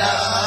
Allah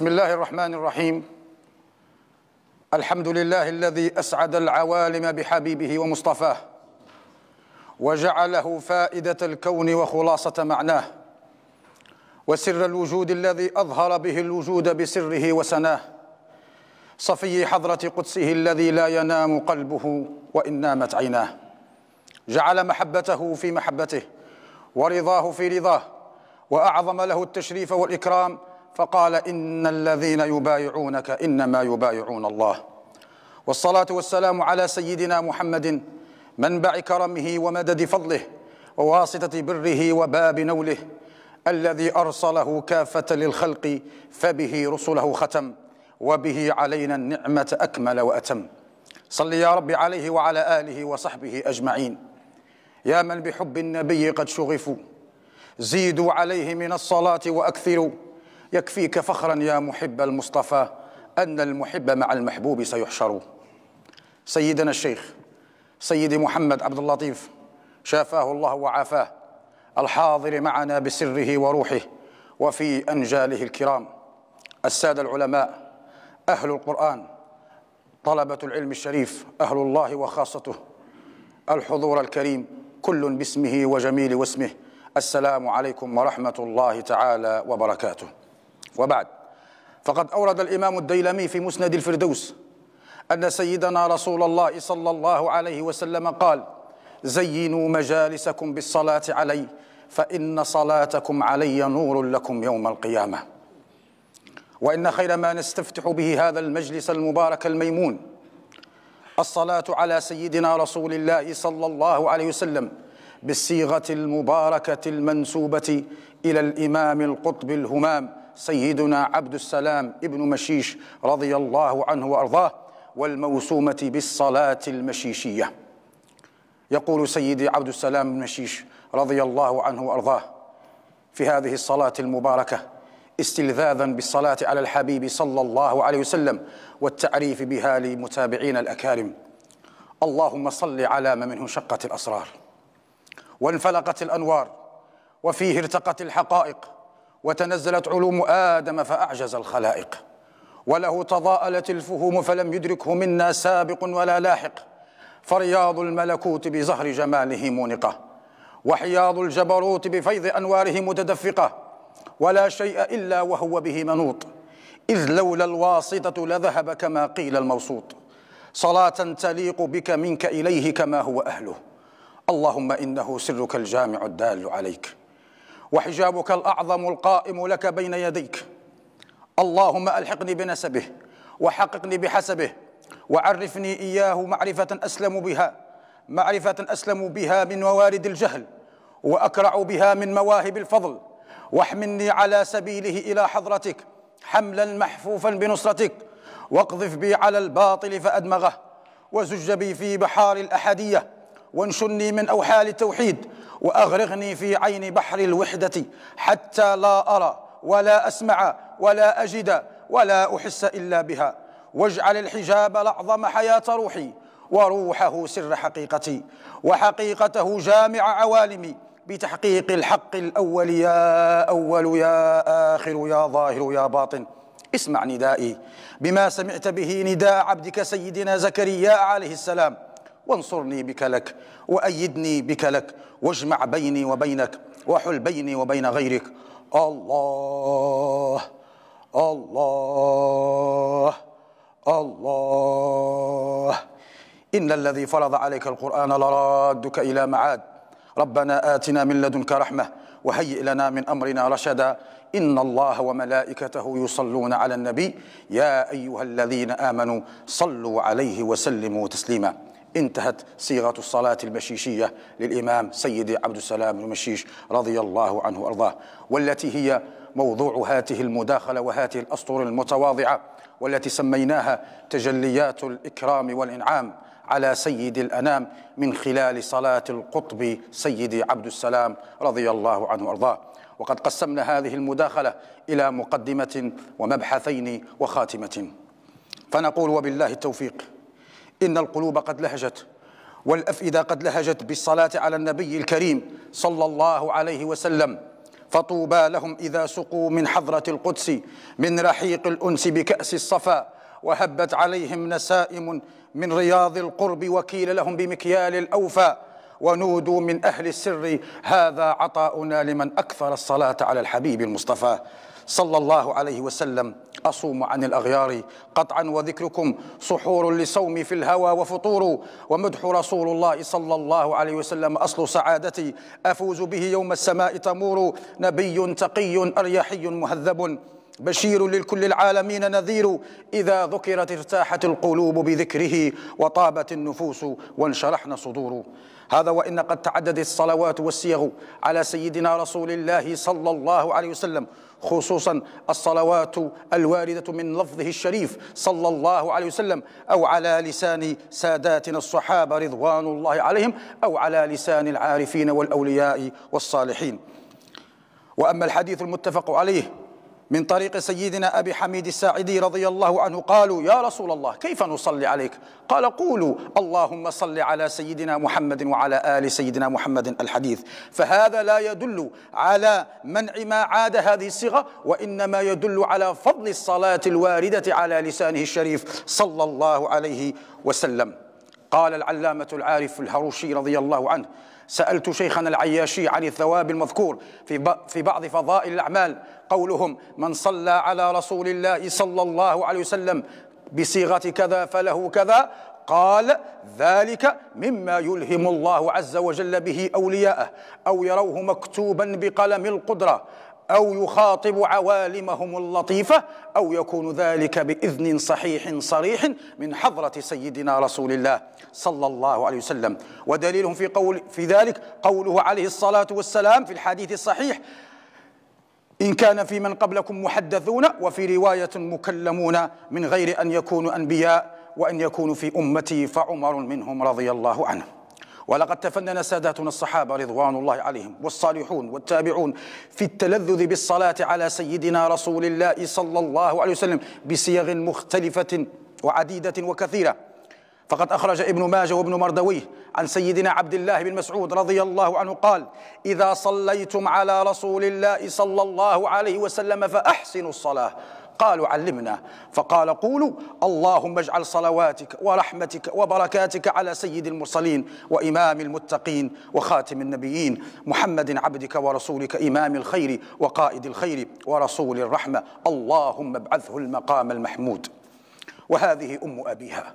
بسم الله الرحمن الرحيم الحمد لله الذي أسعد العوالم بحبيبه ومصطفاه وجعله فائدة الكون وخلاصة معناه وسر الوجود الذي أظهر به الوجود بسره وسناه صفي حضرة قدسه الذي لا ينام قلبه وإن نامت عيناه جعل محبته في محبته ورضاه في رضاه وأعظم له التشريف والإكرام فقال إن الذين يبايعونك إنما يبايعون الله والصلاة والسلام على سيدنا محمد منبع كرمه ومدد فضله وواسطة بره وباب نوله الذي أرسله كافة للخلق فبه رسله ختم وبه علينا النعمة أكمل وأتم صل يا رب عليه وعلى آله وصحبه أجمعين يا من بحب النبي قد شغفوا زيدوا عليه من الصلاة وأكثروا يكفيك فخرا يا محب المصطفى أن المحب مع المحبوب سيحشر سيدنا الشيخ سيدي محمد عبد اللطيف شافاه الله وعافاه الحاضر معنا بسره وروحه وفي أنجاله الكرام السادة العلماء أهل القرآن طلبة العلم الشريف أهل الله وخاصته الحضور الكريم كل باسمه وجميل واسمه السلام عليكم ورحمة الله تعالى وبركاته وبعد فقد أورد الإمام الديلمي في مسند الفردوس أن سيدنا رسول الله صلى الله عليه وسلم قال زينوا مجالسكم بالصلاة علي فإن صلاتكم علي نور لكم يوم القيامة وإن خير ما نستفتح به هذا المجلس المبارك الميمون الصلاة على سيدنا رسول الله صلى الله عليه وسلم بالصيغة المباركة المنسوبة إلى الإمام القطب الهمام سيدنا عبد السلام ابن مشيش رضي الله عنه وأرضاه والموسومة بالصلاة المشيشية يقول سيدي عبد السلام بن مشيش رضي الله عنه وأرضاه في هذه الصلاة المباركة استلذاذا بالصلاة على الحبيب صلى الله عليه وسلم والتعريف بها لمتابعين الأكارم اللهم صل على ما منه شقت الأسرار وانفلقت الأنوار وفيه ارتقت الحقائق وتنزلت علوم آدم فأعجز الخلائق وله تضاءلت الفهوم فلم يدركه منا سابق ولا لاحق فرياض الملكوت بزهر جماله مونقة وحياض الجبروت بفيض أنواره متدفقة ولا شيء إلا وهو به منوط إذ لولا الواسطة لذهب كما قيل الموسوط صلاة تليق بك منك إليه كما هو أهله اللهم إنه سرك الجامع الدال عليك وحجابك الأعظم القائم لك بين يديك اللهم ألحقني بنسبه وحققني بحسبه وعرفني إياه معرفة أسلم بها معرفة أسلم بها من موارد الجهل وأكرع بها من مواهب الفضل واحملني على سبيله إلى حضرتك حملا محفوفا بنصرتك واقذف بي على الباطل فأدمغه وزج بي في بحار الأحدية وانشني من أوحال التوحيد وأغرغني في عين بحر الوحدة حتى لا أرى ولا أسمع ولا أجد ولا أحس إلا بها واجعل الحجاب الأعظم حياة روحي وروحه سر حقيقتي وحقيقته جامع عوالمي بتحقيق الحق الأول يا أول يا آخر يا ظاهر يا باطن اسمع ندائي بما سمعت به نداء عبدك سيدنا زكريا عليه السلام وانصرني بك لك وأيدني بك لك واجمع بيني وبينك وحل بيني وبين غيرك الله الله الله إن الذي فرض عليك القرآن لرادك إلى معاد ربنا آتنا من لدنك رحمة وهيئ لنا من أمرنا رشدا إن الله وملائكته يصلون على النبي يا أيها الذين آمنوا صلوا عليه وسلموا تسليما انتهت صيغة الصلاة البشيشية للإمام سيد عبد السلام المشيش رضي الله عنه أرضاه والتي هي موضوع هاته المداخلة وهاته الاسطور المتواضعة والتي سميناها تجليات الإكرام والإنعام على سيد الأنام من خلال صلاة القطب سيد عبد السلام رضي الله عنه وأرضاه وقد قسمنا هذه المداخلة إلى مقدمة ومبحثين وخاتمة فنقول وبالله التوفيق إن القلوب قد لهجت والأفئدة قد لهجت بالصلاة على النبي الكريم صلى الله عليه وسلم فطوبى لهم إذا سقوا من حضرة القدس من رحيق الأنس بكأس الصفا وهبت عليهم نسائم من رياض القرب وكيل لهم بمكيال الأوفى ونودوا من أهل السر هذا عطاؤنا لمن أكثر الصلاة على الحبيب المصطفى صلى الله عليه وسلم أصوم عن الأغيار قطعا وذكركم سحور لصومي في الهوى وفطور ومدح رسول الله صلى الله عليه وسلم أصل سعادتي أفوز به يوم السماء تمور نبي تقي أريحي مهذب بشير للكل العالمين نذير إذا ذكرت ارتاحت القلوب بذكره وطابت النفوس وانشرحن صدور هذا وإن قد تعدد الصلوات والسيغ على سيدنا رسول الله صلى الله عليه وسلم خصوصا الصلوات الواردة من لفظه الشريف صلى الله عليه وسلم أو على لسان ساداتنا الصحابة رضوان الله عليهم أو على لسان العارفين والأولياء والصالحين وأما الحديث المتفق عليه من طريق سيدنا أبي حميد الساعدي رضي الله عنه قالوا يا رسول الله كيف نصلي عليك قال قولوا اللهم صل على سيدنا محمد وعلى آل سيدنا محمد الحديث فهذا لا يدل على منع ما عاد هذه الصيغة وإنما يدل على فضل الصلاة الواردة على لسانه الشريف صلى الله عليه وسلم قال العلامة العارف الهروشي رضي الله عنه سألت شيخنا العياشي عن الثواب المذكور في في بعض فضائل الأعمال قولهم من صلى على رسول الله صلى الله عليه وسلم بصيغة كذا فله كذا قال ذلك مما يلهم الله عز وجل به أولياءه أو يروه مكتوبا بقلم القدرة أو يخاطب عوالمهم اللطيفة أو يكون ذلك بإذن صحيح صريح من حضرة سيدنا رسول الله صلى الله عليه وسلم ودليلهم في, قول في ذلك قوله عليه الصلاة والسلام في الحديث الصحيح إن كان في من قبلكم محدثون وفي رواية مكلمون من غير أن يكونوا أنبياء وأن يكونوا في أمتي فعمر منهم رضي الله عنه ولقد تفنن ساداتنا الصحابة رضوان الله عليهم والصالحون والتابعون في التلذذ بالصلاة على سيدنا رسول الله صلى الله عليه وسلم بصيغ مختلفة وعديدة وكثيرة فقد أخرج ابن ماجه وابن مردويه عن سيدنا عبد الله بن مسعود رضي الله عنه قال إذا صليتم على رسول الله صلى الله عليه وسلم فأحسنوا الصلاة قالوا علمنا فقال قولوا اللهم اجعل صلواتك ورحمتك وبركاتك على سيد المرسلين وإمام المتقين وخاتم النبيين محمد عبدك ورسولك إمام الخير وقائد الخير ورسول الرحمة اللهم ابعثه المقام المحمود وهذه أم أبيها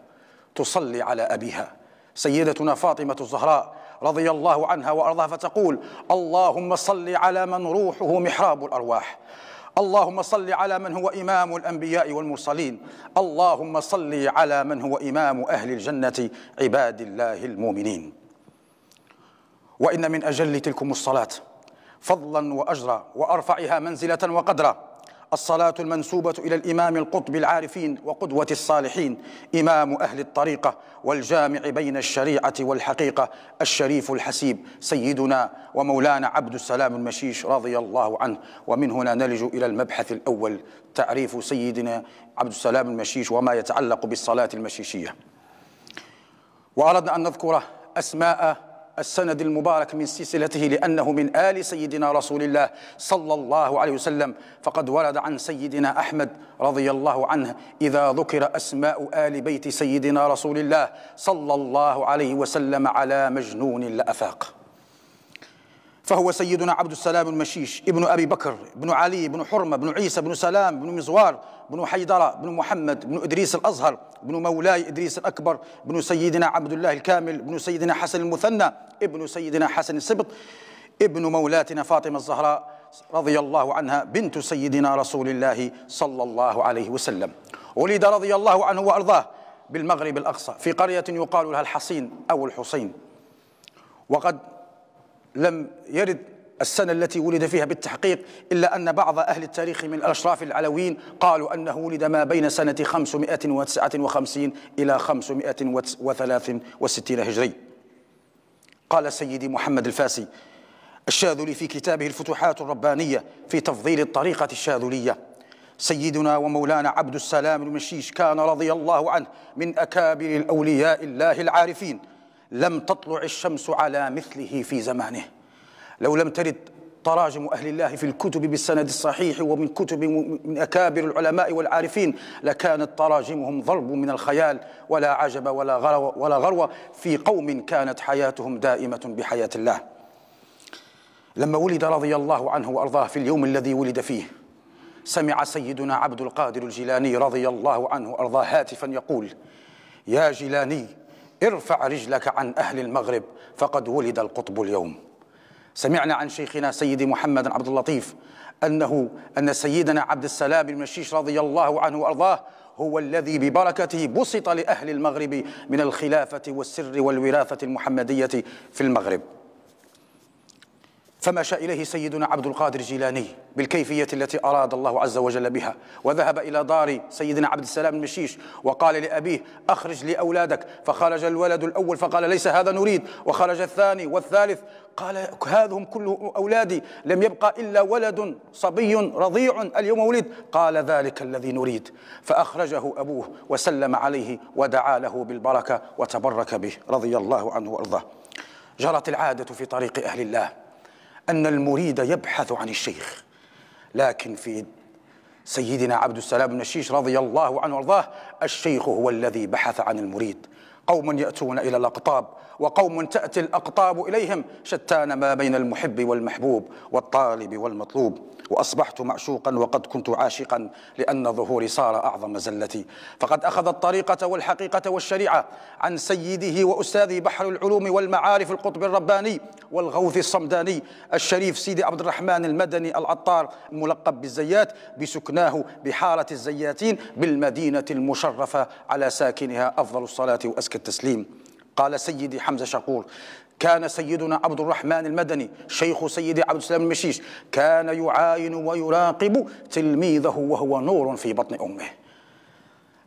تصلي على أبيها سيدتنا فاطمة الزهراء رضي الله عنها وأرضاها فتقول اللهم صل على من روحه محراب الأرواح اللهم صل على من هو إمام الأنبياء والمرسلين اللهم صل على من هو إمام أهل الجنة عباد الله المؤمنين وإن من أجل تلكم الصلاة فضلا وأجرا وأرفعها منزلة وقدرا الصلاة المنسوبة إلى الإمام القطب العارفين وقدوة الصالحين إمام أهل الطريقة والجامع بين الشريعة والحقيقة الشريف الحسيب سيدنا ومولانا عبد السلام المشيش رضي الله عنه ومن هنا نلج إلى المبحث الأول تعريف سيدنا عبد السلام المشيش وما يتعلق بالصلاة المشيشية وأردنا أن نذكر أسماء السند المبارك من سلسلته لأنه من آل سيدنا رسول الله صلى الله عليه وسلم فقد ورد عن سيدنا أحمد رضي الله عنه إذا ذكر أسماء آل بيت سيدنا رسول الله صلى الله عليه وسلم على مجنون لأفاق فهو سيدنا عبد السلام المشيش ابن أبي بكر بن علي بن حرمة بن عيسى بن سلام بن مزوار بن حيدرة بن محمد بن إدريس الأزهر بن مولاي إدريس الأكبر بن سيدنا عبد الله الكامل بن سيدنا حسن المثنى ابن سيدنا حسن السبط ابن مولاتنا فاطمة الزهراء رضي الله عنها بنت سيدنا رسول الله صلى الله عليه وسلم ولد رضي الله عنه وأرضاه بالمغرب الأقصى في قرية يقال لها الحصين أو الحصين وقد لم يرد السنة التي ولد فيها بالتحقيق إلا أن بعض أهل التاريخ من الأشراف العلويين قالوا أنه ولد ما بين سنة 559 إلى 563 هجري قال سيدي محمد الفاسي الشاذلي في كتابه الفتوحات الربانية في تفضيل الطريقة الشاذلية سيدنا ومولانا عبد السلام المشيش كان رضي الله عنه من أكابر الأولياء الله العارفين لم تطلع الشمس على مثله في زمانه لو لم ترد تراجم أهل الله في الكتب بالسند الصحيح ومن كتب من أكابر العلماء والعارفين لكانت تراجمهم ضرب من الخيال ولا عجب ولا غروة, ولا غروة في قوم كانت حياتهم دائمة بحياة الله لما ولد رضي الله عنه وأرضاه في اليوم الذي ولد فيه سمع سيدنا عبد القادر الجيلاني رضي الله عنه أرضاه هاتفا يقول يا جيلاني ارفع رجلك عن أهل المغرب فقد ولد القطب اليوم سمعنا عن شيخنا سيدي محمد عبد اللطيف أنه أن سيدنا عبد السلام المشيش رضي الله عنه وأرضاه هو الذي ببركته بسط لأهل المغرب من الخلافة والسر والوراثة المحمدية في المغرب فما شاء إليه سيدنا عبد القادر جيلاني بالكيفية التي أراد الله عز وجل بها وذهب إلى دار سيدنا عبد السلام المشيش وقال لأبيه أخرج لي أولادك فخرج الولد الأول فقال ليس هذا نريد وخرج الثاني والثالث قال هذهم كلهم أولادي لم يبقى إلا ولد صبي رضيع اليوم ولد قال ذلك الذي نريد فأخرجه أبوه وسلم عليه ودعا له بالبركة وتبرك به رضي الله عنه وأرضاه جرت العادة في طريق أهل الله أن المريد يبحث عن الشيخ لكن في سيدنا عبد السلام بن الشيش رضي الله عنه وارضاه الشيخ هو الذي بحث عن المريد قوم يأتون إلى الأقطاب وقوم تأتي الأقطاب إليهم شتان ما بين المحب والمحبوب والطالب والمطلوب وأصبحت معشوقا وقد كنت عاشقا لأن ظهوري صار أعظم زلتي فقد أخذ الطريقة والحقيقة والشريعة عن سيده وأستاذي بحر العلوم والمعارف القطب الرباني والغوث الصمداني الشريف سيدي عبد الرحمن المدني العطار ملقب بالزيات بسكناه بحارة الزياتين بالمدينة المشرفة على ساكنها أفضل الصلاة وأسكن التسليم قال سيدي حمزة شقور كان سيدنا عبد الرحمن المدني شيخ سيدي عبد السلام المشيش كان يعاين ويراقب تلميذه وهو نور في بطن أمه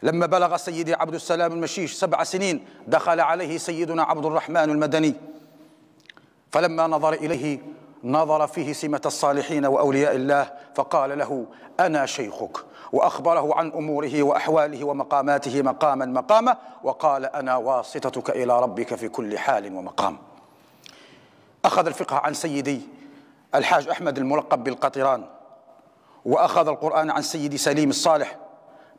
لما بلغ سيدي عبد السلام المشيش سبع سنين دخل عليه سيدنا عبد الرحمن المدني فلما نظر إليه نظر فيه سمة الصالحين وأولياء الله فقال له أنا شيخك وأخبره عن أموره وأحواله ومقاماته مقاما مقاما وقال أنا واسطتك إلى ربك في كل حال ومقام أخذ الفقه عن سيدي الحاج أحمد الملقب بالقطران وأخذ القرآن عن سيدي سليم الصالح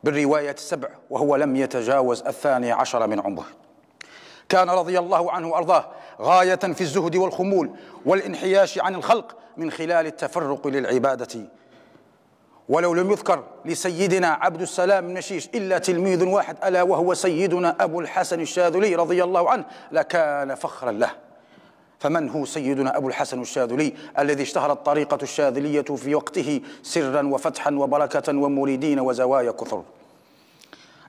بالرواية السبع وهو لم يتجاوز الثاني عشر من عمره كان رضي الله عنه وارضاه غايه في الزهد والخمول والانحياش عن الخلق من خلال التفرق للعباده ولو لم يذكر لسيدنا عبد السلام النشيش الا تلميذ واحد الا وهو سيدنا ابو الحسن الشاذلي رضي الله عنه لكان فخرا له فمن هو سيدنا أبو الحسن الشاذلي الذي اشتهرت طريقة الشاذلية في وقته سرا وفتحا وبركة ومريدين وزوايا كثر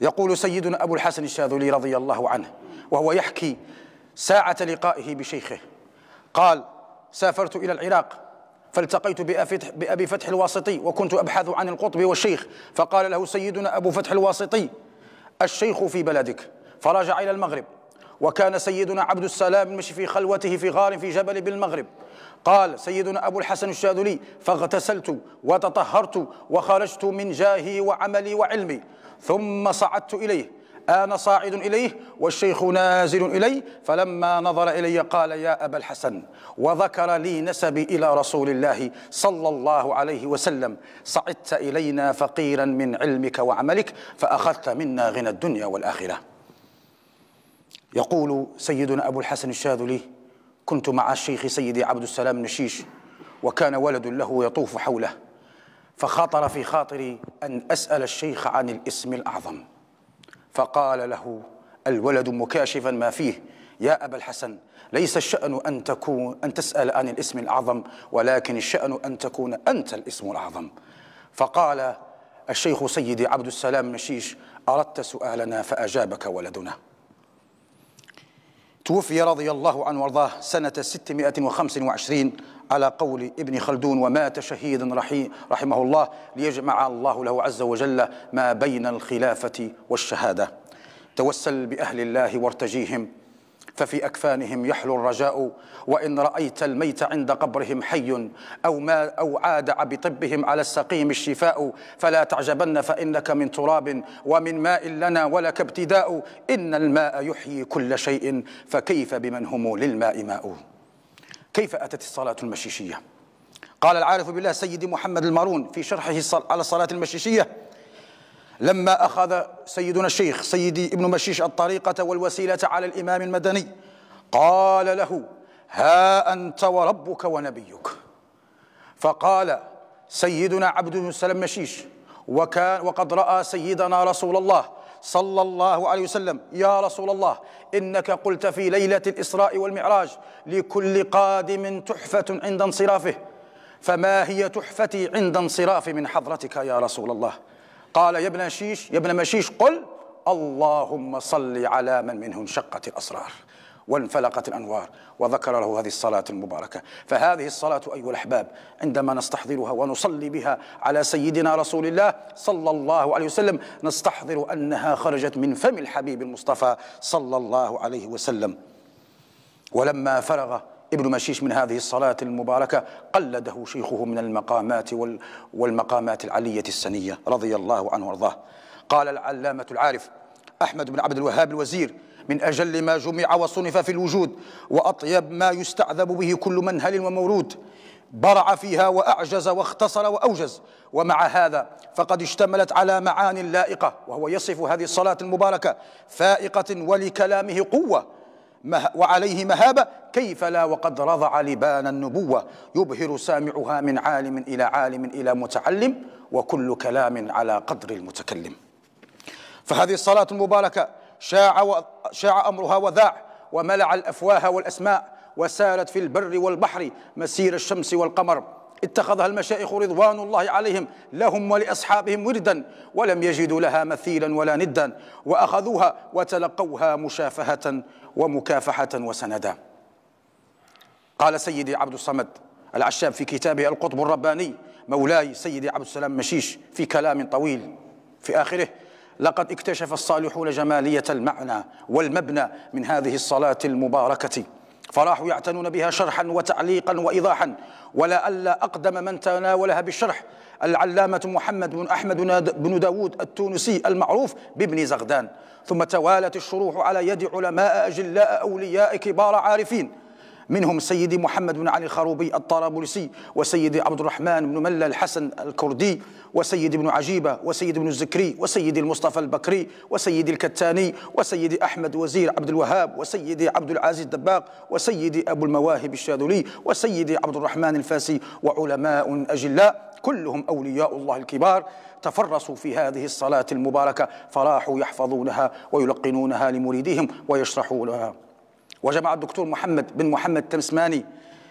يقول سيدنا أبو الحسن الشاذلي رضي الله عنه وهو يحكي ساعة لقائه بشيخه قال سافرت إلى العراق فالتقيت بأبي فتح الواسطي وكنت أبحث عن القطب والشيخ فقال له سيدنا أبو فتح الواسطي الشيخ في بلدك فرجع إلى المغرب وكان سيدنا عبد السلام مشي في خلوته في غار في جبل بالمغرب قال سيدنا أبو الحسن الشاذلي فاغتسلت وتطهرت وخرجت من جاهي وعملي وعلمي ثم صعدت إليه أنا صاعد إليه والشيخ نازل إلي فلما نظر إلي قال يا أبا الحسن وذكر لي نسبي إلى رسول الله صلى الله عليه وسلم صعدت إلينا فقيرا من علمك وعملك فأخذت منا غنى الدنيا والآخرة يقول سيدنا أبو الحسن الشاذلي كنت مع الشيخ سيدي عبد السلام نشيش وكان ولد له يطوف حوله فخطر في خاطري أن أسأل الشيخ عن الاسم الأعظم فقال له الولد مكاشفا ما فيه يا أبا الحسن ليس الشأن أن, تكون أن تسأل عن الاسم الأعظم ولكن الشأن أن تكون أنت الاسم الأعظم فقال الشيخ سيدي عبد السلام مشيش أردت سؤالنا فأجابك ولدنا توفي رضي الله عنه وارضاه سنة 625 على قول ابن خلدون ومات شهيدا رحمه الله ليجمع الله له عز وجل ما بين الخلافة والشهادة توسل بأهل الله وارتجيهم ففي أكفانهم يحلو الرجاء وإن رأيت الميت عند قبرهم حي أو, ما أو عادع بطبهم على السقيم الشفاء فلا تعجبن فإنك من تراب ومن ماء لنا ولك ابتداء إن الماء يحيي كل شيء فكيف بمن هم للماء ماء كيف أتت الصلاة المشيشية قال العارف بالله سيدي محمد المارون في شرحه على الصلاة المشيشية لما أخذ سيدنا الشيخ سيدي ابن مشيش الطريقة والوسيلة على الإمام المدني قال له ها أنت وربك ونبيك فقال سيدنا عبد بن سلم مشيش وكان وقد رأى سيدنا رسول الله صلى الله عليه وسلم يا رسول الله إنك قلت في ليلة الإسراء والمعراج لكل قادم تحفة عند انصرافه فما هي تحفتي عند انصرافي من حضرتك يا رسول الله قال يا ابن شيش يا ابن مشيش قل اللهم صل على من منه انشقت الأسرار وانفلقت الأنوار وذكر له هذه الصلاة المباركة فهذه الصلاة أيها الأحباب عندما نستحضرها ونصلي بها على سيدنا رسول الله صلى الله عليه وسلم نستحضر أنها خرجت من فم الحبيب المصطفى صلى الله عليه وسلم ولما فرغ ابن مشيش من هذه الصلاة المباركة قلده شيخه من المقامات والمقامات العلية السنية رضي الله عنه وارضاه قال العلامة العارف أحمد بن عبد الوهاب الوزير من أجل ما جمع وصنف في الوجود وأطيب ما يستعذب به كل منهل ومورود برع فيها وأعجز واختصر وأوجز ومع هذا فقد اشتملت على معان لائقة وهو يصف هذه الصلاة المباركة فائقة ولكلامه قوة وعليه مهابة كيف لا وقد رضع لبان النبوة يبهر سامعها من عالم إلى عالم إلى متعلم وكل كلام على قدر المتكلم فهذه الصلاة المباركة شاع, شاع أمرها وذاع وملع الأفواه والأسماء وسالت في البر والبحر مسير الشمس والقمر اتخذها المشايخ رضوان الله عليهم لهم ولاصحابهم وردا ولم يجدوا لها مثيلا ولا ندا واخذوها وتلقوها مشافهه ومكافحه وسندا. قال سيدي عبد الصمد العشاب في كتابه القطب الرباني مولاي سيدي عبد السلام مشيش في كلام طويل في اخره لقد اكتشف الصالحون جمالية المعنى والمبنى من هذه الصلاة المباركة فراحوا يعتنون بها شرحا وتعليقا وإيضاحا ولا ألا أقدم من تناولها بالشرح العلامة محمد بن أحمد بن داود التونسي المعروف بابن زغدان ثم توالت الشروح على يد علماء أجلاء أولياء كبار عارفين منهم سيدي محمد بن علي الخروبي الطرابلسي وسيدي عبد الرحمن بن ملا الحسن الكردي وسيدي بن عجيبة وسيدي بن الزكري وسيدي المصطفى البكري وسيدي الكتاني وسيدي أحمد وزير عبد الوهاب وسيدي عبد العزيز الدباق وسيدي أبو المواهب الشاذلي وسيدي عبد الرحمن الفاسي وعلماء أجلاء كلهم أولياء الله الكبار تفرسوا في هذه الصلاة المباركة فراحوا يحفظونها ويلقنونها لمريدهم ويشرحونها وجمع الدكتور محمد بن محمد التمسماني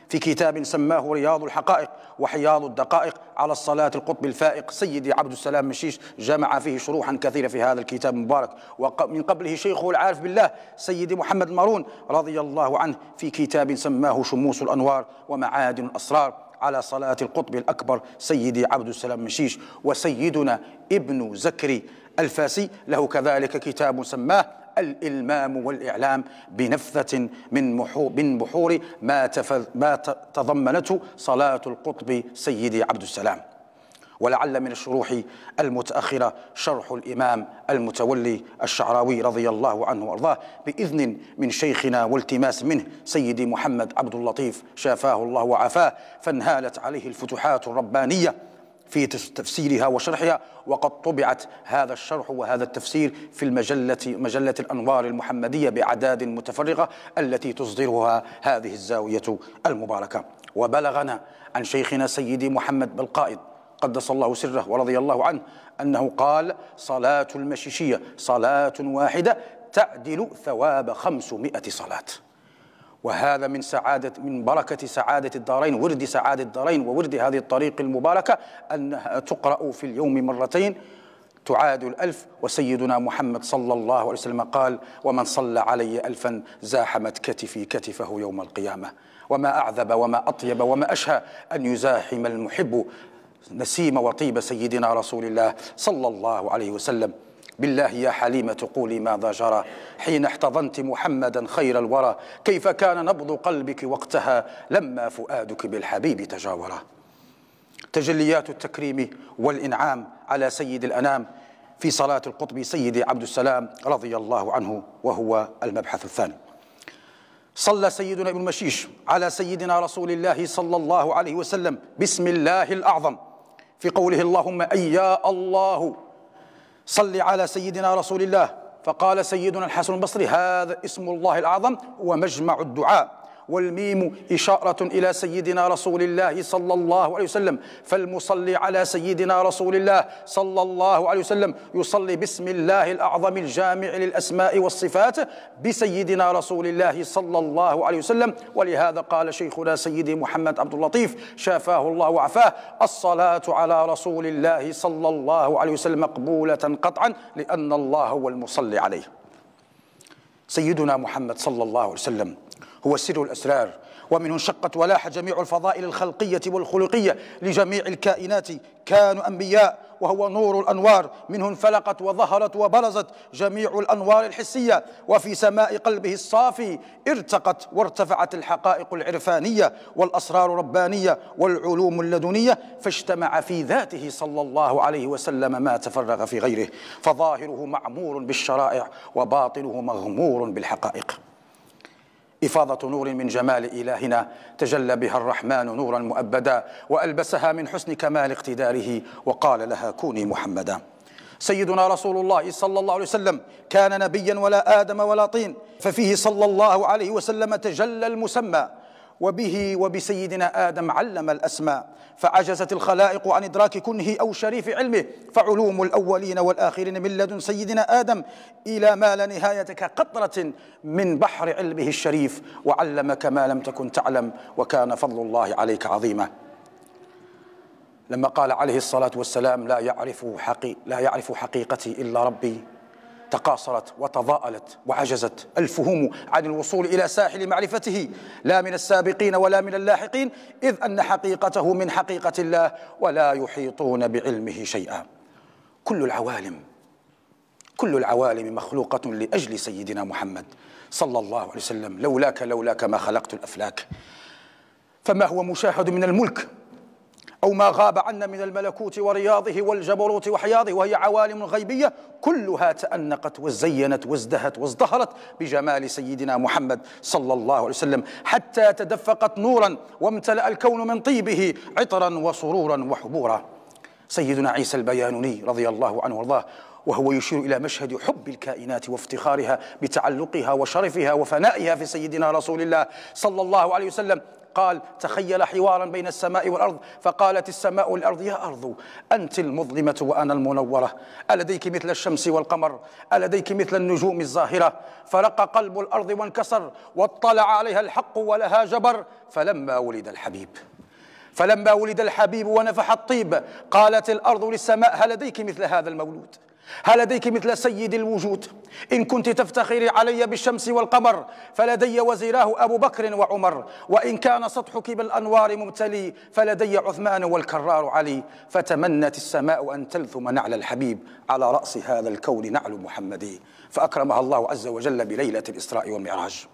في كتاب سماه رياض الحقائق وحياض الدقائق على الصلاة القطب الفائق سيدي عبد السلام مشيش جمع فيه شروحا كثيرة في هذا الكتاب المبارك ومن قبله شيخه العارف بالله سيدي محمد المارون رضي الله عنه في كتاب سماه شموس الأنوار ومعادن الأسرار على صلاة القطب الأكبر سيدي عبد السلام مشيش وسيدنا ابن زكري الفاسي له كذلك كتاب سماه الإلمام والإعلام بنفثة من من بحور ما, ما تضمنته صلاة القطب سيدي عبد السلام ولعل من الشروح المتأخرة شرح الإمام المتولي الشعراوي رضي الله عنه وأرضاه بإذن من شيخنا والتماس منه سيدي محمد عبد اللطيف شافاه الله وعافاه فانهالت عليه الفتوحات الربانية في تفسيرها وشرحها وقد طبعت هذا الشرح وهذا التفسير في المجلة مجلة الأنوار المحمدية بأعداد متفرقة التي تصدرها هذه الزاوية المباركة وبلغنا عن شيخنا سيدي محمد بالقائد قدس الله سره ورضي الله عنه أنه قال صلاة المشيشية صلاة واحدة تعدل ثواب خمسمائة صلاة وهذا من سعادة من بركة سعادة الدارين ورد سعادة الدارين وورد هذه الطريق المباركة أنها تقرأ في اليوم مرتين تعاد الألف وسيدنا محمد صلى الله عليه وسلم قال ومن صلى علي ألفا زاحمت كتفي كتفه يوم القيامة وما أعذب وما أطيب وما أشهى أن يزاحم المحب نسيم وطيب سيدنا رسول الله صلى الله عليه وسلم بالله يا حليمة قولي ماذا جرى حين احتضنت محمدا خير الورى كيف كان نبض قلبك وقتها لما فؤادك بالحبيب تجاورا تجليات التكريم والإنعام على سيد الأنام في صلاة القطب سيدي عبد السلام رضي الله عنه وهو المبحث الثاني صلى سيدنا ابن مشيش على سيدنا رسول الله صلى الله عليه وسلم بسم الله الأعظم في قوله اللهم أي يا الله صل على سيدنا رسول الله فقال سيدنا الحسن البصري هذا اسم الله الأعظم ومجمع الدعاء والميم إشارة إلى سيدنا رسول الله صلى الله عليه وسلم فالمصلي على سيدنا رسول الله صلى الله عليه وسلم يصلي باسم الله الأعظم الجامع للأسماء والصفات بسيدنا رسول الله صلى الله عليه وسلم ولهذا قال شيخنا سيدي محمد عبد اللطيف شافاه الله وعفاه الصلاة على رسول الله صلى الله عليه وسلم مقبولة قطعا لأن الله هو المصلي عليه سيدنا محمد صلى الله عليه وسلم هو سر الأسرار ومنه انشقت ولاح جميع الفضائل الخلقية والخلقية لجميع الكائنات كانوا أنبياء وهو نور الأنوار منه انفلقت وظهرت وبرزت جميع الأنوار الحسية وفي سماء قلبه الصافي ارتقت وارتفعت الحقائق العرفانية والأسرار الربانية والعلوم اللدنية فاجتمع في ذاته صلى الله عليه وسلم ما تفرغ في غيره فظاهره معمور بالشرائع وباطنه مغمور بالحقائق إفاضة نور من جمال إلهنا تجلى بها الرحمن نورا مؤبدا وألبسها من حسن كمال اقتداره وقال لها كوني محمدا سيدنا رسول الله صلى الله عليه وسلم كان نبيا ولا آدم ولا طين ففيه صلى الله عليه وسلم تجلى المسمى وبه وبسيدنا آدم علم الأسماء فعجزت الخلائق عن إدراك كنه أو شريف علمه فعلوم الأولين والآخرين من لدن سيدنا آدم إلى ما لا نهاية كقطرة من بحر علمه الشريف وعلمك ما لم تكن تعلم وكان فضل الله عليك عظيما لما قال عليه الصلاة والسلام لا يعرف حقي لا يعرف حقيقتي إلا ربي تقاصرت وتضاءلت وعجزت الفهوم عن الوصول إلى ساحل معرفته لا من السابقين ولا من اللاحقين إذ أن حقيقته من حقيقة الله ولا يحيطون بعلمه شيئا كل العوالم كل العوالم مخلوقة لأجل سيدنا محمد صلى الله عليه وسلم لولاك لولاك ما خلقت الأفلاك فما هو مشاهد من الملك أو ما غاب عنا من الملكوت ورياضه والجبروت وحياضه وهي عوالم غيبية كلها تأنقت وزينت وازدهت وازدهرت بجمال سيدنا محمد صلى الله عليه وسلم حتى تدفقت نورا وامتلأ الكون من طيبه عطرا وسرورا وحبورا سيدنا عيسى البيانوني رضي الله عنه وارضاه وهو يشير إلى مشهد حب الكائنات وافتخارها بتعلقها وشرفها وفنائها في سيدنا رسول الله صلى الله عليه وسلم قال تخيل حوارا بين السماء والأرض فقالت السماء للأرض يا أرض أنت المظلمة وأنا المنورة ألديك مثل الشمس والقمر ألديك مثل النجوم الظاهرة فرق قلب الأرض وانكسر واطلع عليها الحق ولها جبر فلما ولد الحبيب فلما ولد الحبيب ونفح الطيب قالت الأرض للسماء هل لديك مثل هذا المولود هل لديك مثل سيد الوجود إن كنت تفتخري علي بالشمس والقمر فلدي وزيراه أبو بكر وعمر وإن كان سطحك بالأنوار ممتلي فلدي عثمان والكرار علي فتمنت السماء أن تلثم نعل الحبيب على رأس هذا الكون نعل محمدي فأكرمها الله عز وجل بليلة الإسراء والمعراج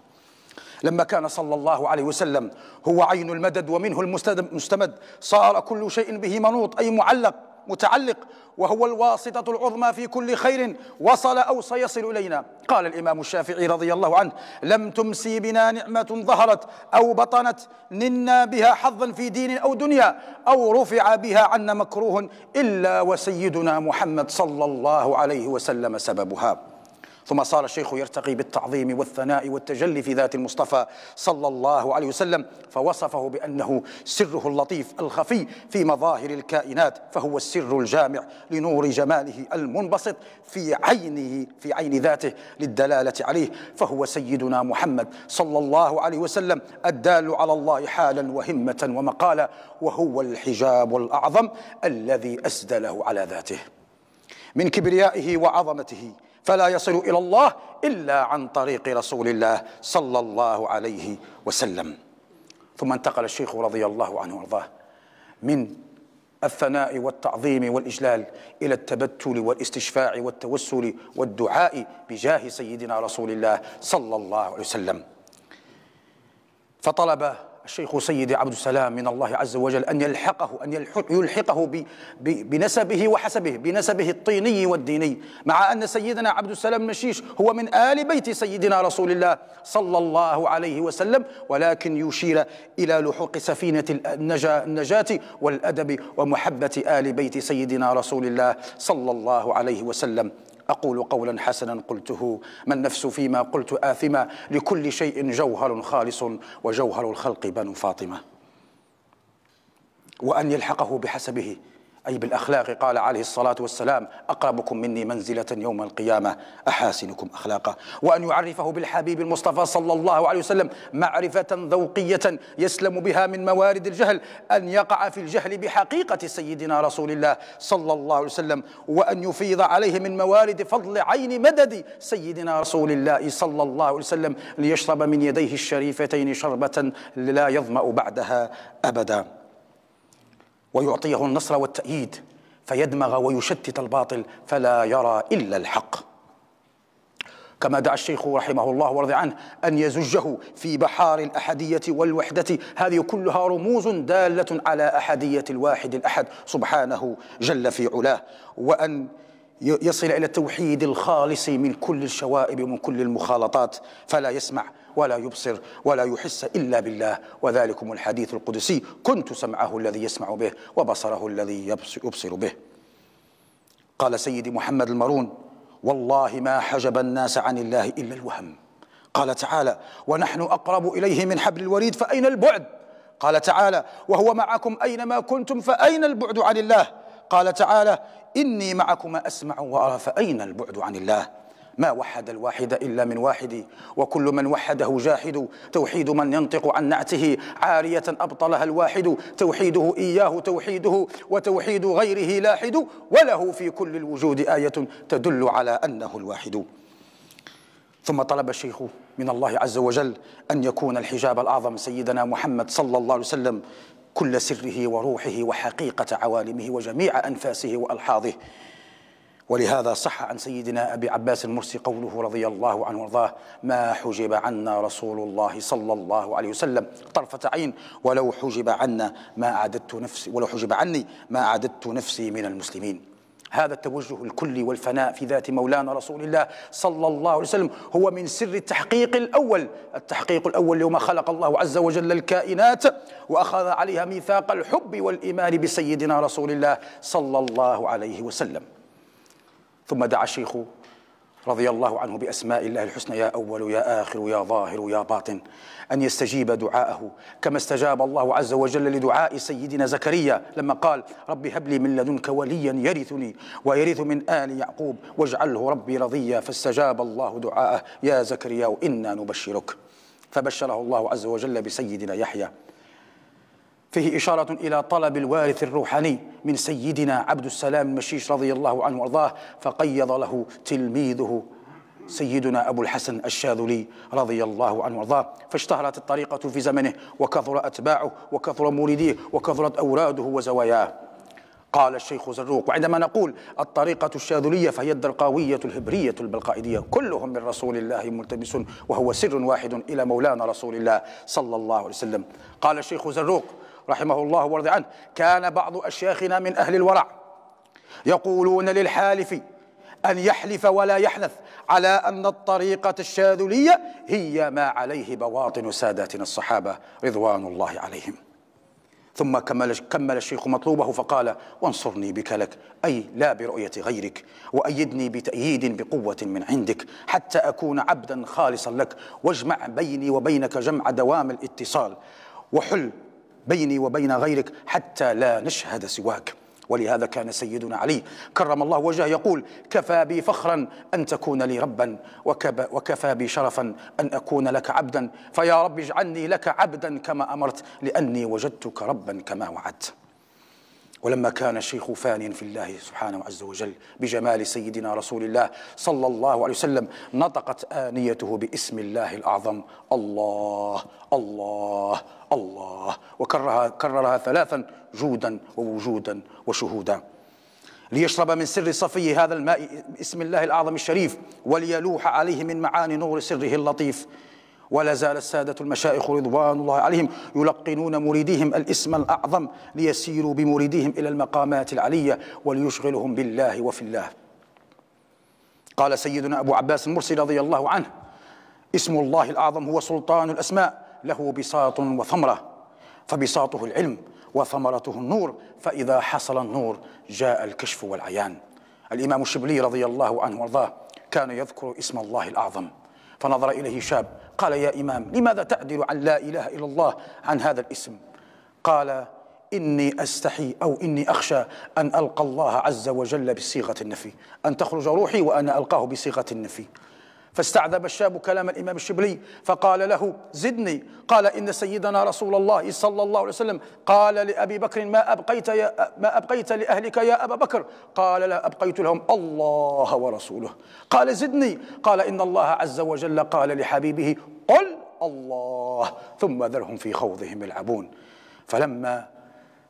لما كان صلى الله عليه وسلم هو عين المدد ومنه المستمد صار كل شيء به منوط أي معلق متعلق وهو الواسطة العظمى في كل خير وصل أو سيصل إلينا قال الإمام الشافعي رضي الله عنه لم تمسي بنا نعمة ظهرت أو بطنت ننا بها حظا في دين أو دنيا أو رفع بها عنا مكروه إلا وسيدنا محمد صلى الله عليه وسلم سببها ثم صار الشيخ يرتقي بالتعظيم والثناء والتجلي في ذات المصطفى صلى الله عليه وسلم فوصفه بأنه سره اللطيف الخفي في مظاهر الكائنات فهو السر الجامع لنور جماله المنبسط في عينه في عين ذاته للدلالة عليه فهو سيدنا محمد صلى الله عليه وسلم الدال على الله حالا وهمة ومقالا وهو الحجاب الأعظم الذي أسدله على ذاته من كبريائه وعظمته فلا يصل إلى الله إلا عن طريق رسول الله صلى الله عليه وسلم ثم انتقل الشيخ رضي الله عنه وارضاه من الثناء والتعظيم والإجلال إلى التبتل والاستشفاع والتوسل والدعاء بجاه سيدنا رسول الله صلى الله عليه وسلم فطلب الشيخ سيدي عبد السلام من الله عز وجل أن يلحقه أن يلحقه بنسبه وحسبه بنسبه الطيني والديني مع أن سيدنا عبد السلام مشيش هو من آل بيت سيدنا رسول الله صلى الله عليه وسلم ولكن يشير إلى لحوق سفينة النجا النجاة والأدب ومحبة آل بيت سيدنا رسول الله صلى الله عليه وسلم أقول قولا حسنا قلته ما النفس فيما قلت آثمة لكل شيء جوهر خالص وجوهر الخلق بنو فاطمة وأن يلحقه بحسبه أي بالأخلاق قال عليه الصلاة والسلام أقربكم مني منزلة يوم القيامة أحاسنكم أخلاقا وأن يعرفه بالحبيب المصطفى صلى الله عليه وسلم معرفة ذوقية يسلم بها من موارد الجهل أن يقع في الجهل بحقيقة سيدنا رسول الله صلى الله عليه وسلم وأن يفيض عليه من موارد فضل عين مدد سيدنا رسول الله صلى الله عليه وسلم ليشرب من يديه الشريفتين شربة لا يظمأ بعدها أبداً ويعطيه النصر والتأييد فيدمغ ويشتت الباطل فلا يرى إلا الحق كما دعا الشيخ رحمه الله ورضي عنه أن يزجه في بحار الأحدية والوحدة هذه كلها رموز دالة على أحدية الواحد الأحد سبحانه جل في علاه وأن يصل إلى التوحيد الخالص من كل الشوائب ومن كل المخالطات فلا يسمع ولا يبصر ولا يحس إلا بالله وذلكم الحديث القدسي كنت سمعه الذي يسمع به وبصره الذي يبصر به قال سيدي محمد المرون والله ما حجب الناس عن الله إلا الوهم قال تعالى ونحن أقرب إليه من حبل الوريد فأين البعد قال تعالى وهو معكم أينما كنتم فأين البعد عن الله قال تعالى إني معكما أسمع وأرى فأين البعد عن الله ما وحد الواحد إلا من واحد وكل من وحده جاحد توحيد من ينطق عن نعته عارية أبطلها الواحد توحيده إياه توحيده وتوحيد غيره لاحد وله في كل الوجود آية تدل على أنه الواحد ثم طلب الشيخ من الله عز وجل أن يكون الحجاب الأعظم سيدنا محمد صلى الله عليه وسلم كل سره وروحه وحقيقة عوالمه وجميع أنفاسه وألحاظه ولهذا صح عن سيدنا أبي عباس المرسي قوله رضي الله عنه وارضاه ما حجب عنا رسول الله صلى الله عليه وسلم طرفة عين ولو حجب عنا ما أعددت نفسي ولو حجب عني ما أعددت نفسي من المسلمين هذا التوجه الكلي والفناء في ذات مولانا رسول الله صلى الله عليه وسلم هو من سر التحقيق الأول التحقيق الأول يوم خلق الله عز وجل الكائنات وأخذ عليها ميثاق الحب والإيمان بسيدنا رسول الله صلى الله عليه وسلم ثم دعا الشيخ رضي الله عنه بأسماء الله الحسنى يا أول يا آخر يا ظاهر يا باطن أن يستجيب دعاءه كما استجاب الله عز وجل لدعاء سيدنا زكريا لما قال رب هب لي من لدنك وليا يرثني ويرث من آل يعقوب واجعله ربي رضيا فاستجاب الله دعاءه يا زكريا إنا نبشرك فبشره الله عز وجل بسيدنا يحيى فيه إشارة إلى طلب الوارث الروحاني من سيدنا عبد السلام المشيش رضي الله عنه وأرضاه فقيض له تلميذه سيدنا أبو الحسن الشاذلي رضي الله عنه وارضاه فاشتهرت الطريقة في زمنه وكثر أتباعه وكثر مريديه وكثرت أولاده وزواياه قال الشيخ زروق وعندما نقول الطريقة الشاذلية فهي الدرقاوية الهبرية البلقائدية كلهم من رسول الله ملتبس وهو سر واحد إلى مولانا رسول الله صلى الله عليه وسلم قال الشيخ زروق رحمه الله ورضي عنه كان بعض أشياخنا من أهل الورع يقولون للحالف أن يحلف ولا يحنث على أن الطريقة الشاذلية هي ما عليه بواطن ساداتنا الصحابة رضوان الله عليهم ثم كمل, كمل الشيخ مطلوبه فقال وانصرني بك لك أي لا برؤية غيرك وأيدني بتأييد بقوة من عندك حتى أكون عبدا خالصا لك واجمع بيني وبينك جمع دوام الاتصال وحل بيني وبين غيرك حتى لا نشهد سواك ولهذا كان سيدنا علي كرم الله وجهه يقول كفى بي فخرا أن تكون لي ربا وكفى بي شرفا أن أكون لك عبدا فيا رب اجعلني لك عبدا كما أمرت لأني وجدتك ربا كما وعدت ولما كان الشيخ فانيا في الله سبحانه عز وجل بجمال سيدنا رسول الله صلى الله عليه وسلم نطقت آنيته باسم الله الأعظم الله الله الله وكررها كررها ثلاثا جودا ووجودا وشهودا ليشرب من سر صفي هذا الماء باسم الله الأعظم الشريف وليلوح عليه من معاني نور سره اللطيف ولا زال السادة المشايخ رضوان الله عليهم يلقنون مريديهم الاسم الأعظم ليسيروا بمريديهم إلى المقامات العلية وليشغلهم بالله وفي الله قال سيدنا أبو عباس المرسي رضي الله عنه اسم الله الأعظم هو سلطان الأسماء له بساط وثمرة فبساطه العلم وثمرته النور فإذا حصل النور جاء الكشف والعيان الإمام الشبلي رضي الله عنه وارضاه كان يذكر اسم الله الأعظم فنظر إليه شاب قال يا إمام لماذا تعدل عن لا إله إلا الله عن هذا الاسم قال إني أستحي أو إني أخشى أن ألقى الله عز وجل بصيغة النفي أن تخرج روحي وأنا ألقاه بصيغة النفي فاستعذب الشاب كلام الإمام الشبلي فقال له زدني قال إن سيدنا رسول الله صلى الله عليه وسلم قال لأبي بكر ما أبقيت, يا ما أبقيت لأهلك يا أبا بكر قال لا أبقيت لهم الله ورسوله قال زدني قال إن الله عز وجل قال لحبيبه قل الله ثم ذرهم في خوضهم يلعبون فلما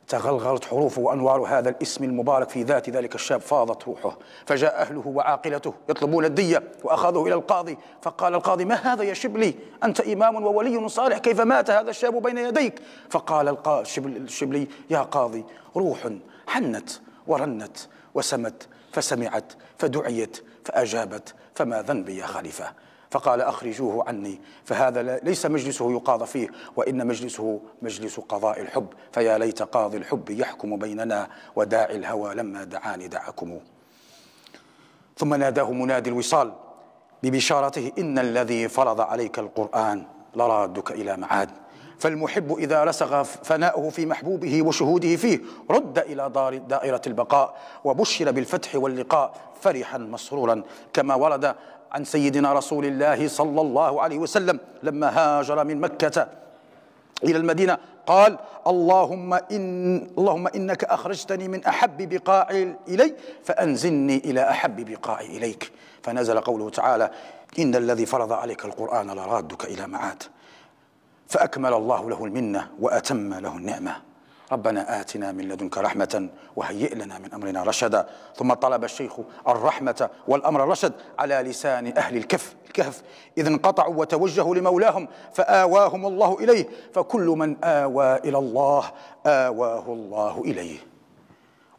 تغلغلت حروف وأنوار هذا الاسم المبارك في ذات ذلك الشاب فاضت روحه فجاء أهله وعاقلته يطلبون الدية وأخذوه إلى القاضي فقال القاضي ما هذا يا شبلي أنت إمام وولي صالح كيف مات هذا الشاب بين يديك فقال الشبلي يا قاضي روح حنت ورنت وسمت فسمعت فدعيت فأجابت فما ذنبي يا خليفة فقال أخرجوه عني فهذا ليس مجلسه يقاضى فيه وإن مجلسه مجلس قضاء الحب فيا ليت قاضي الحب يحكم بيننا وداعي الهوى لما دعاني دعكم ثم ناداه منادي الوصال ببشارته إن الذي فرض عليك القرآن لرادك إلى معاد فالمحب إذا رسغ فناؤه في محبوبه وشهوده فيه رد إلى دار دائرة البقاء وبشر بالفتح واللقاء فرحا مسرورا كما ورد عن سيدنا رسول الله صلى الله عليه وسلم لما هاجر من مكة إلى المدينة قال اللهم إن اللهم إنك أخرجتني من أحب بقاع إلي فأنزلني إلى أحب بقاع إليك فنزل قوله تعالى إن الذي فرض عليك القرآن لرادك إلى معاد فأكمل الله له المنة وأتم له النعمة ربنا آتنا من لدنك رحمة وهيئ لنا من أمرنا رشدا ثم طلب الشيخ الرحمة والأمر الرشد على لسان أهل الكف الكهف إذ انقطعوا وتوجهوا لمولاهم فآواهم الله إليه فكل من آوى إلى الله آواه الله إليه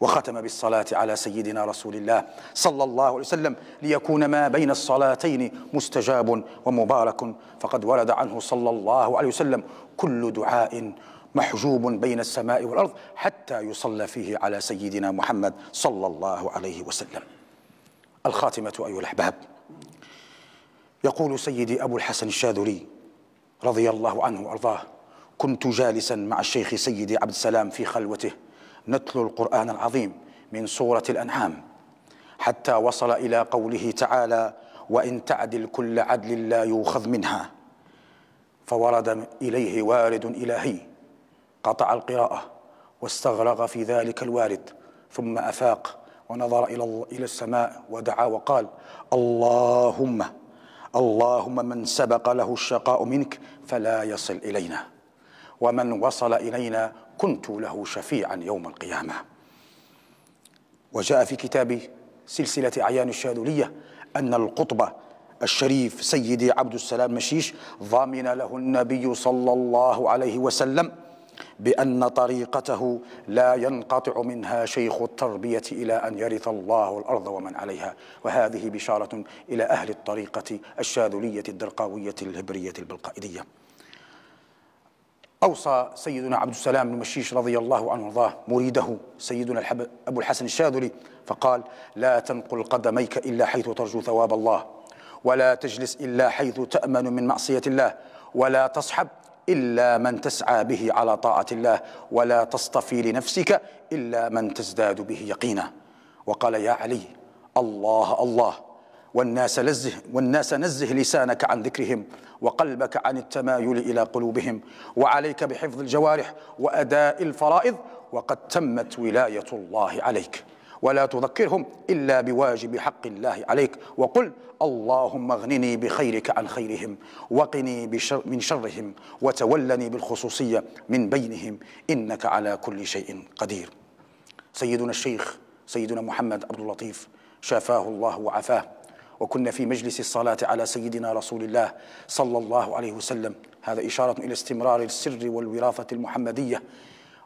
وختم بالصلاة على سيدنا رسول الله صلى الله عليه وسلم ليكون ما بين الصلاتين مستجاب ومبارك فقد ورد عنه صلى الله عليه وسلم كل دعاء محجوب بين السماء والأرض حتى يصلى فيه على سيدنا محمد صلى الله عليه وسلم الخاتمة أيها الأحباب يقول سيدي أبو الحسن الشاذلي رضي الله عنه وأرضاه كنت جالسا مع الشيخ سيدي عبد السلام في خلوته نتلو القرآن العظيم من سورة الأنعام حتى وصل إلى قوله تعالى وإن تعدل كل عدل لا يؤخذ منها فورد إليه وارد إلهي قطع القراءة واستغرق في ذلك الوارد ثم أفاق ونظر إلى إلى السماء ودعا وقال اللهم اللهم من سبق له الشقاء منك فلا يصل إلينا ومن وصل إلينا كنت له شفيعا يوم القيامة وجاء في كتاب سلسلة أعيان الشاذلية أن القطب الشريف سيدي عبد السلام مشيش ضمن له النبي صلى الله عليه وسلم بأن طريقته لا ينقطع منها شيخ التربية إلى أن يرث الله الأرض ومن عليها وهذه بشارة إلى أهل الطريقة الشاذلية الدرقاوية الهبرية البلقائدية أوصى سيدنا عبد السلام بن مشيش رضي الله عنه وارضاه مريده سيدنا أبو الحسن الشاذلي فقال لا تنقل قدميك إلا حيث ترجو ثواب الله ولا تجلس إلا حيث تأمن من معصية الله ولا تصحب إلا من تسعى به على طاعة الله ولا تصطفي لنفسك إلا من تزداد به يقينا وقال يا علي الله الله والناس, لزه والناس نزه لسانك عن ذكرهم وقلبك عن التمايل إلى قلوبهم وعليك بحفظ الجوارح وأداء الفرائض وقد تمت ولاية الله عليك ولا تذكرهم إلا بواجب حق الله عليك وقل اللهم اغنني بخيرك عن خيرهم وقني بشر من شرهم وتولني بالخصوصية من بينهم إنك على كل شيء قدير سيدنا الشيخ سيدنا محمد عبد اللطيف شافاه الله وعافاه وكنا في مجلس الصلاة على سيدنا رسول الله صلى الله عليه وسلم هذا إشارة إلى استمرار السر والوراثة المحمدية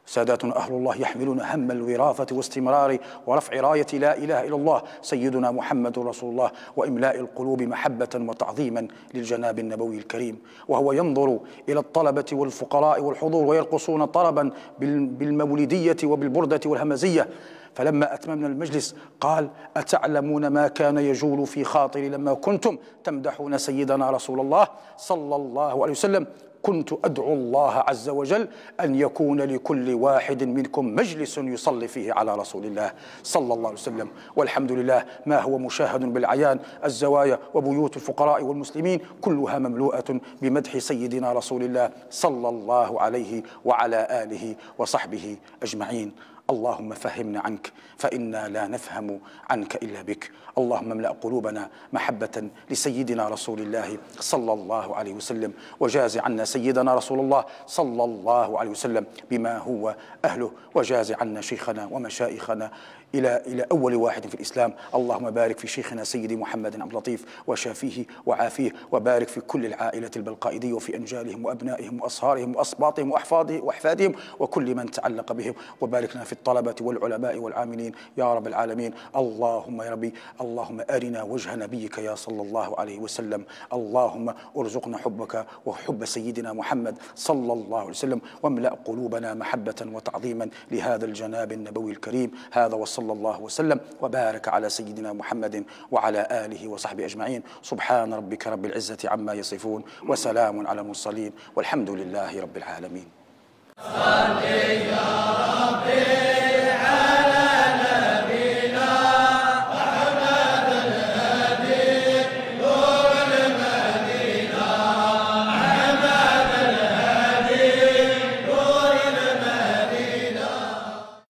ساداتنا أهل الله يحملون هم الوراثة واستمرار ورفع راية لا إله إلا الله سيدنا محمد رسول الله وإملاء القلوب محبة وتعظيما للجناب النبوي الكريم وهو ينظر إلى الطلبة والفقراء والحضور ويرقصون طربا بالمولدية وبالبردة والهمزية فلما أتممنا المجلس قال أتعلمون ما كان يجول في خاطري لما كنتم تمدحون سيدنا رسول الله صلى الله عليه وسلم كنت أدعو الله عز وجل أن يكون لكل واحد منكم مجلس يصلي فيه على رسول الله صلى الله عليه وسلم والحمد لله ما هو مشاهد بالعيان الزوايا وبيوت الفقراء والمسلمين كلها مملوءة بمدح سيدنا رسول الله صلى الله عليه وعلى آله وصحبه أجمعين اللهم فهمنا عنك فإنا لا نفهم عنك إلا بك اللهم املأ قلوبنا محبة لسيدنا رسول الله صلى الله عليه وسلم وجاز عنا سيدنا رسول الله صلى الله عليه وسلم بما هو أهله وجاز عنا شيخنا ومشايخنا إلى إلى أول واحد في الإسلام اللهم بارك في شيخنا سيدي محمد عبد اللطيف وشافيه وعافيه وبارك في كل العائلة البلقائدي وفي أنجالهم وأبنائهم وأصهارهم وأصباطهم واحفاده وأحفادهم وكل من تعلق بهم وبارك لنا في الطلبة والعلماء والعاملين يا رب العالمين اللهم يا ربي اللهم أرنا وجه نبيك يا صلى الله عليه وسلم اللهم ارزقنا حبك وحب سيدنا محمد صلى الله عليه وسلم واملأ قلوبنا محبة وتعظيما لهذا الجناب النبوي الكريم هذا وصل صلى الله وسلم وبارك على سيدنا محمد وعلى آله وصحبه أجمعين سبحان ربك رب العزة عما يصفون وسلام على المرسلين والحمد لله رب العالمين صل يا ربي